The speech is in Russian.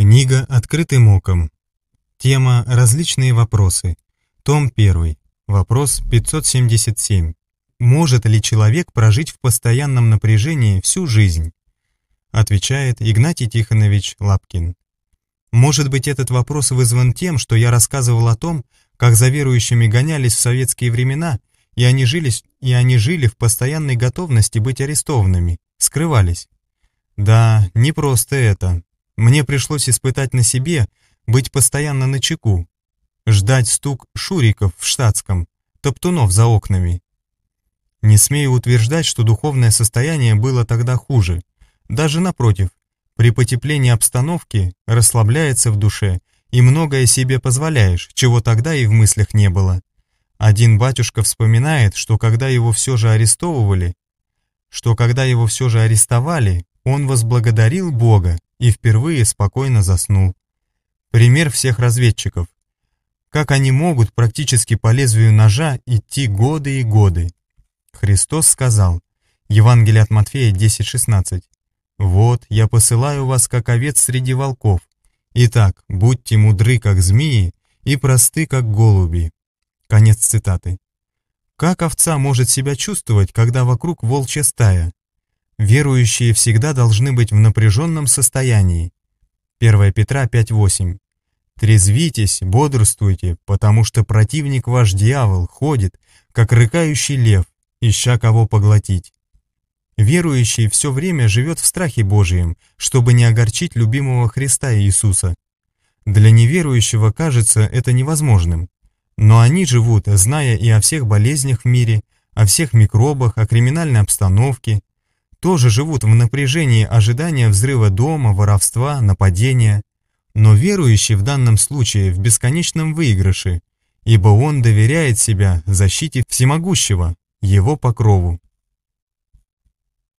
Книга «Открытым оком». Тема «Различные вопросы». Том 1. Вопрос 577. Может ли человек прожить в постоянном напряжении всю жизнь? Отвечает Игнатий Тихонович Лапкин. Может быть, этот вопрос вызван тем, что я рассказывал о том, как за верующими гонялись в советские времена, и они, жились, и они жили в постоянной готовности быть арестованными, скрывались. Да, не просто это, мне пришлось испытать на себе, быть постоянно на чеку, ждать стук шуриков в штатском, топтунов за окнами. Не смею утверждать, что духовное состояние было тогда хуже. Даже напротив, при потеплении обстановки расслабляется в душе и многое себе позволяешь, чего тогда и в мыслях не было. Один батюшка вспоминает, что когда его все же арестовывали, что когда его все же арестовали, он возблагодарил Бога и впервые спокойно заснул. Пример всех разведчиков. Как они могут практически по лезвию ножа идти годы и годы? Христос сказал, Евангелие от Матфея 10:16, «Вот, я посылаю вас, как овец среди волков. Итак, будьте мудры, как змеи, и просты, как голуби». Конец цитаты. Как овца может себя чувствовать, когда вокруг волчья стая? Верующие всегда должны быть в напряженном состоянии. 1 Петра 5.8 «Трезвитесь, бодрствуйте, потому что противник ваш дьявол ходит, как рыкающий лев, ища кого поглотить». Верующий все время живет в страхе Божием, чтобы не огорчить любимого Христа Иисуса. Для неверующего кажется это невозможным. Но они живут, зная и о всех болезнях в мире, о всех микробах, о криминальной обстановке, тоже живут в напряжении ожидания взрыва дома, воровства, нападения, но верующий в данном случае в бесконечном выигрыше, ибо он доверяет себя защите всемогущего, его покрову.